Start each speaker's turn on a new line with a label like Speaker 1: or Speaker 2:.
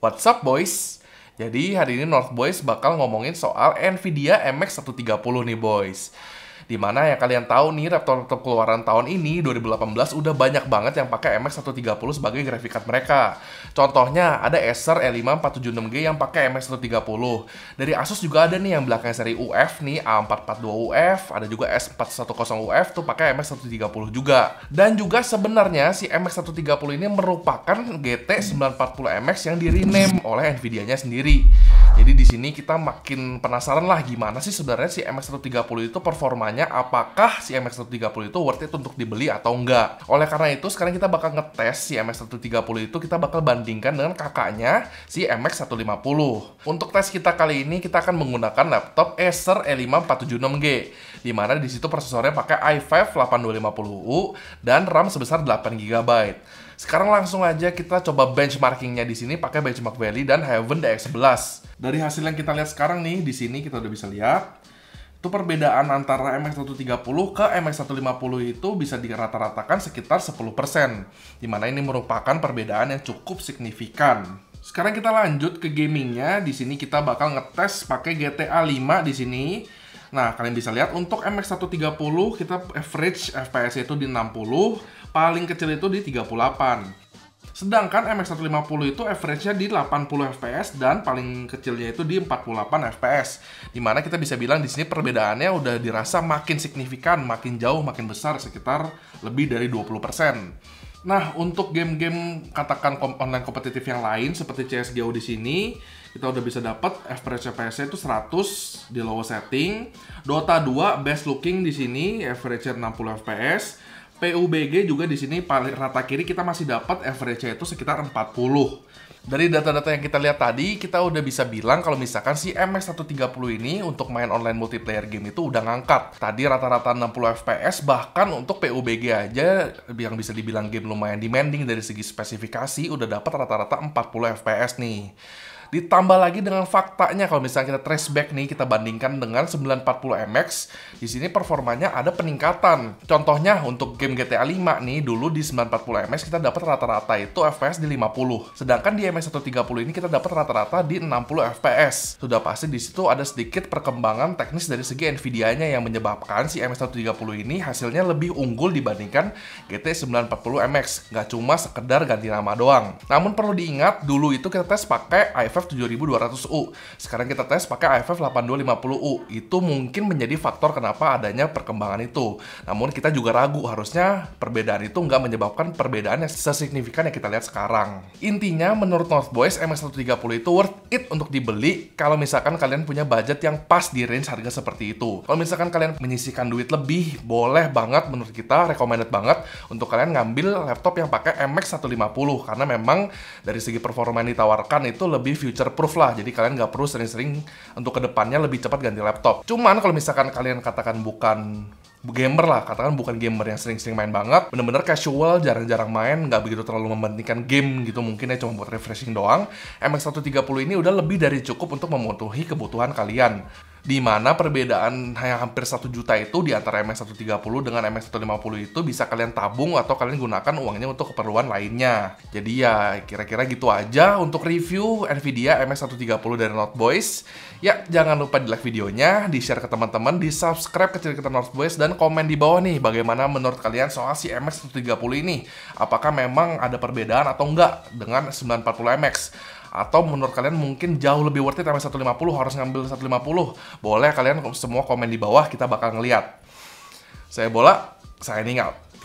Speaker 1: What's up boys? Jadi hari ini North Boys bakal ngomongin soal Nvidia MX130 nih boys di mana ya kalian tahu nih Raptor laptop keluaran tahun ini 2018 udah banyak banget yang pakai MX130 sebagai graphic card mereka. Contohnya ada Acer E5476G yang pakai MX130. Dari Asus juga ada nih yang belakang seri UF nih A442UF, ada juga S410UF tuh pakai MX130 juga. Dan juga sebenarnya si MX130 ini merupakan GT940MX yang di oleh Nvidia-nya sendiri. Jadi di sini kita makin penasaran lah gimana sih sebenarnya si MX130 itu performanya, apakah si MX130 itu worth it untuk dibeli atau enggak. Oleh karena itu sekarang kita bakal ngetes si MX130 itu kita bakal bandingkan dengan kakaknya si MX150. Untuk tes kita kali ini kita akan menggunakan laptop Acer E5476G di mana di situ prosesornya pakai i5 8250U dan RAM sebesar 8 GB. Sekarang langsung aja kita coba benchmarkingnya di sini pakai benchmark Valley dan Heaven DX11. Dari hasil yang kita lihat sekarang nih di sini kita udah bisa lihat itu perbedaan antara MX130 ke MX150 itu bisa dirata-ratakan sekitar 10%, dimana ini merupakan perbedaan yang cukup signifikan. Sekarang kita lanjut ke gamingnya, di sini kita bakal ngetes pakai GTA 5 di sini. Nah, kalian bisa lihat untuk MX130 kita average FPS itu di 60, paling kecil itu di 38. Sedangkan MX150 itu average-nya di 80 fps dan paling kecilnya itu di 48 fps. Dimana kita bisa bilang di sini perbedaannya udah dirasa makin signifikan, makin jauh, makin besar sekitar lebih dari 20%. Nah, untuk game-game katakan online kompetitif yang lain seperti CS:GO di sini, kita udah bisa dapat average fps itu 100 di low setting. Dota 2 best looking di sini average 60 fps. PUBG juga di sini paling rata kiri kita masih dapat average-nya itu sekitar 40. Dari data-data yang kita lihat tadi, kita udah bisa bilang kalau misalkan si MS130 ini untuk main online multiplayer game itu udah ngangkat. Tadi rata-rata 60 FPS, bahkan untuk PUBG aja yang bisa dibilang game lumayan demanding dari segi spesifikasi, udah dapat rata-rata 40 FPS nih. Ditambah lagi dengan faktanya kalau misalnya kita trace back nih kita bandingkan dengan 940 MX, di sini performanya ada peningkatan. Contohnya untuk game GTA 5 nih dulu di 940 MX kita dapat rata-rata itu FPS di 50. Sedangkan di MX 130 ini kita dapat rata-rata di 60 FPS. Sudah pasti di situ ada sedikit perkembangan teknis dari segi Nvidia-nya yang menyebabkan si MX 130 ini hasilnya lebih unggul dibandingkan GT 940 MX. Nggak cuma sekedar ganti nama doang. Namun perlu diingat dulu itu kita tes pakai i5 AFF 7200U. Sekarang kita tes pakai AFF 8250U. Itu mungkin menjadi faktor kenapa adanya perkembangan itu. Namun kita juga ragu harusnya perbedaan itu nggak menyebabkan perbedaan yang sesignifikan yang kita lihat sekarang. Intinya menurut North Boys MS130 itu worth it untuk dibeli kalau misalkan kalian punya budget yang pas di range harga seperti itu. Kalau misalkan kalian menyisihkan duit lebih, boleh banget menurut kita recommended banget untuk kalian ngambil laptop yang pakai MX150 karena memang dari segi performa yang ditawarkan itu lebih future proof lah. Jadi kalian nggak perlu sering-sering untuk kedepannya lebih cepat ganti laptop. Cuman kalau misalkan kalian katakan bukan gamer lah, katakan bukan gamer yang sering-sering main banget, bener-bener casual, jarang-jarang main, nggak begitu terlalu mementingkan game gitu, mungkin ya cuma buat refreshing doang, MX130 ini udah lebih dari cukup untuk memenuhi kebutuhan kalian di mana perbedaan yang hampir satu juta itu di antara MX130 dengan MX150 itu bisa kalian tabung atau kalian gunakan uangnya untuk keperluan lainnya. Jadi ya kira-kira gitu aja untuk review Nvidia MX130 dari North Boys. Ya, jangan lupa di like videonya, di-share ke teman-teman, di-subscribe ke cerita North Boys dan komen di bawah nih bagaimana menurut kalian soal si MX130 ini. Apakah memang ada perbedaan atau enggak dengan 940 MX? atau menurut kalian mungkin jauh lebih worth it sampai 150 harus ngambil 150 boleh kalian semua komen di bawah kita bakal ngeliat saya bola signing out